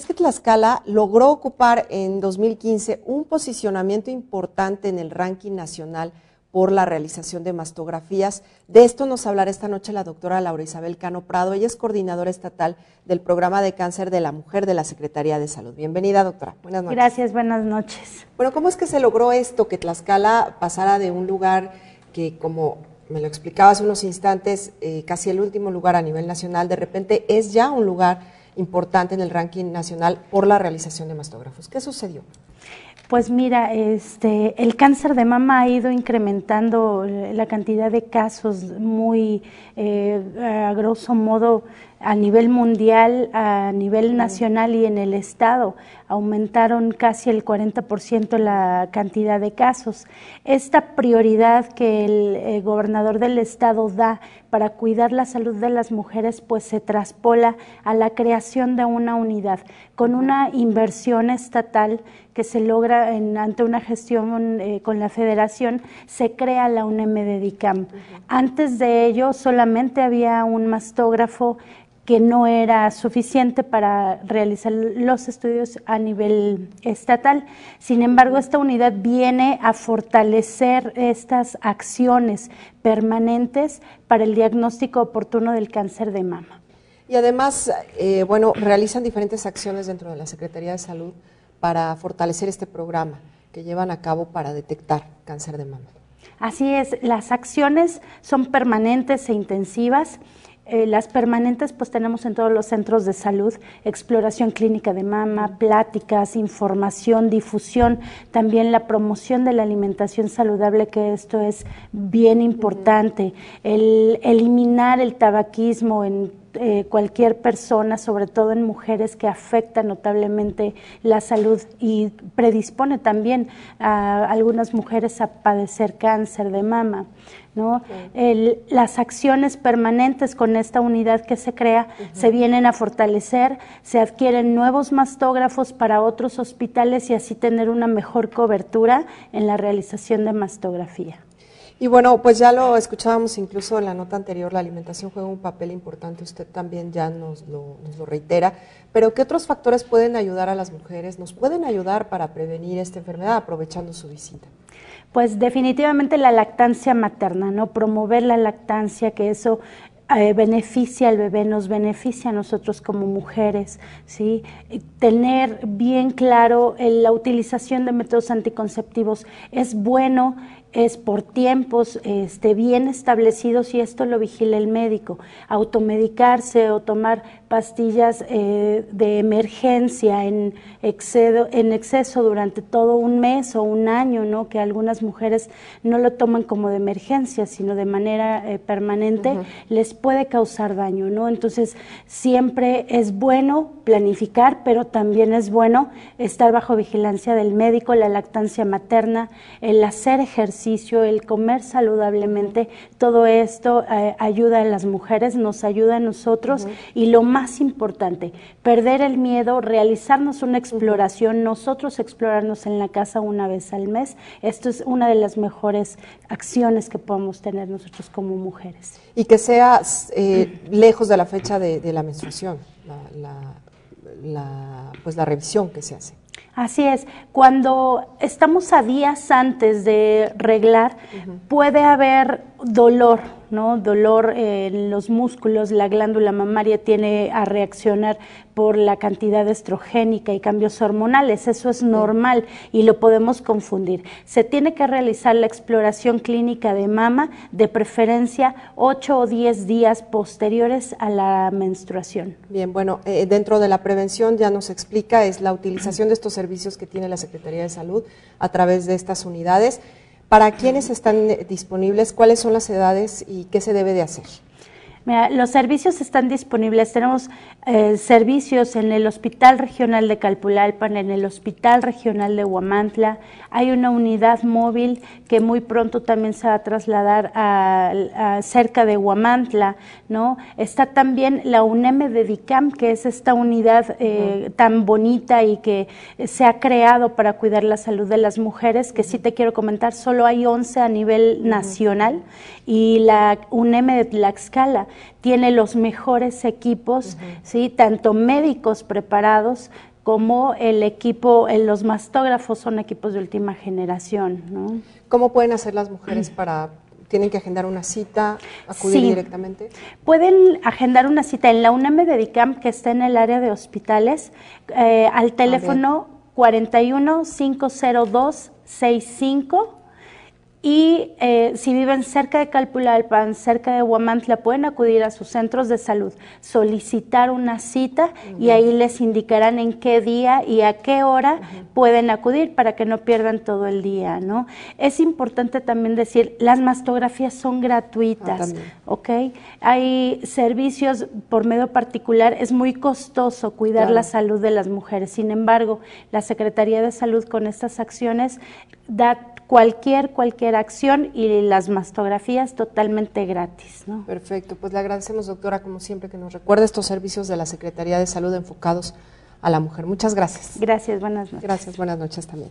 es que Tlaxcala logró ocupar en 2015 un posicionamiento importante en el ranking nacional por la realización de mastografías. De esto nos hablará esta noche la doctora Laura Isabel Cano Prado. Ella es coordinadora estatal del programa de cáncer de la mujer de la Secretaría de Salud. Bienvenida, doctora. Buenas noches. Gracias, buenas noches. Bueno, ¿cómo es que se logró esto, que Tlaxcala pasara de un lugar que, como me lo explicaba hace unos instantes, eh, casi el último lugar a nivel nacional, de repente es ya un lugar importante en el ranking nacional por la realización de mastógrafos. ¿Qué sucedió? Pues mira, este, el cáncer de mama ha ido incrementando la cantidad de casos muy, eh, a grosso modo, a nivel mundial, a nivel nacional y en el Estado. Aumentaron casi el 40% la cantidad de casos. Esta prioridad que el eh, gobernador del Estado da para cuidar la salud de las mujeres, pues se traspola a la creación de una unidad, con una inversión estatal que se logra en, ante una gestión eh, con la federación, se crea la UNEM Antes de ello solamente había un mastógrafo que no era suficiente para realizar los estudios a nivel estatal. Sin embargo, esta unidad viene a fortalecer estas acciones permanentes para el diagnóstico oportuno del cáncer de mama. Y además, eh, bueno, realizan diferentes acciones dentro de la Secretaría de Salud para fortalecer este programa que llevan a cabo para detectar cáncer de mama. Así es, las acciones son permanentes e intensivas. Eh, las permanentes pues tenemos en todos los centros de salud exploración clínica de mama, pláticas, información, difusión, también la promoción de la alimentación saludable, que esto es bien importante, el eliminar el tabaquismo en eh, cualquier persona, sobre todo en mujeres, que afecta notablemente la salud y predispone también a algunas mujeres a padecer cáncer de mama. ¿no? las acciones permanentes con esta unidad que se crea se vienen a fortalecer, se adquieren nuevos mastógrafos para otros hospitales y así tener una mejor cobertura en la realización de mastografía. Y bueno, pues ya lo escuchábamos incluso en la nota anterior, la alimentación juega un papel importante, usted también ya nos lo, nos lo reitera, pero ¿qué otros factores pueden ayudar a las mujeres, nos pueden ayudar para prevenir esta enfermedad aprovechando su visita? Pues definitivamente la lactancia materna, ¿no? Promover la lactancia, que eso eh, beneficia al bebé, nos beneficia a nosotros como mujeres, ¿sí? Tener bien claro eh, la utilización de métodos anticonceptivos es bueno, es por tiempos este, bien establecidos y esto lo vigila el médico. Automedicarse o tomar pastillas eh, de emergencia en exceso, durante todo un mes o un año, ¿no? Que algunas mujeres no lo toman como de emergencia, sino de manera eh, permanente, les puede causar daño, ¿no? Entonces, siempre es bueno planificar, pero también es bueno estar bajo vigilancia del médico, la lactancia materna, el hacer ejercicio, el comer saludablemente, todo esto eh, ayuda a las mujeres, nos ayuda a nosotros y lo más más importante, perder el miedo, realizarnos una exploración, nosotros explorarnos en la casa una vez al mes. Esto es una de las mejores acciones que podemos tener nosotros como mujeres. Y que sea eh, mm. lejos de la fecha de, la menstruación, la, pues la revisión que se hace. Así es, cuando estamos a días antes de reglar, puede haber dolor, ¿no? Dolor eh, en los músculos, la glándula mamaria tiene a reaccionar por la cantidad estrogénica y cambios hormonales, eso es normal y lo podemos confundir. Se tiene que realizar la exploración clínica de mama, de preferencia 8 o 10 días posteriores a la menstruación. Bien, bueno, eh, dentro de la prevención ya nos explica, es la utilización de estos servicios que tiene la Secretaría de Salud a través de estas unidades. ¿Para quiénes están eh, disponibles? ¿Cuáles son las edades y qué se debe de hacer? los servicios están disponibles. Tenemos eh, servicios en el Hospital Regional de Calpulalpan, en el Hospital Regional de Huamantla. Hay una unidad móvil que muy pronto también se va a trasladar a, cerca de Huamantla, ¿no? Está también la UNEM de DICAM, que es esta unidad eh, tan bonita y que se ha creado para cuidar la salud de las mujeres, que sí te quiero comentar, solo hay 11 a nivel nacional y la UNEM de Tlaxcala tiene los mejores equipos, ¿sí? tanto médicos preparados como el equipo, los mastógrafos son equipos de última generación. ¿Cómo pueden hacer las mujeres para ¿Tienen que agendar una cita, acudir sí. directamente? Pueden agendar una cita en la UNAM Medicam, que está en el área de hospitales, eh, al ah, teléfono 41 502 65 y eh, si viven cerca de Calpulalpan, cerca de Huamantla, pueden acudir a sus centros de salud, solicitar una cita y ahí les indicarán en qué día y a qué hora pueden acudir para que no pierdan todo el día, ¿no? Es importante también decir, las mastografías son gratuitas, ah, ¿ok? Hay servicios por medio particular, es muy costoso cuidar la salud de las mujeres. Sin embargo, la Secretaría de Salud con estas acciones da cualquier, cualquier acción y las mastografías totalmente gratis. ¿no? Perfecto, pues le agradecemos doctora como siempre que nos recuerde estos servicios de la Secretaría de Salud enfocados a la mujer. Muchas gracias. Gracias, buenas noches. Gracias, buenas noches también.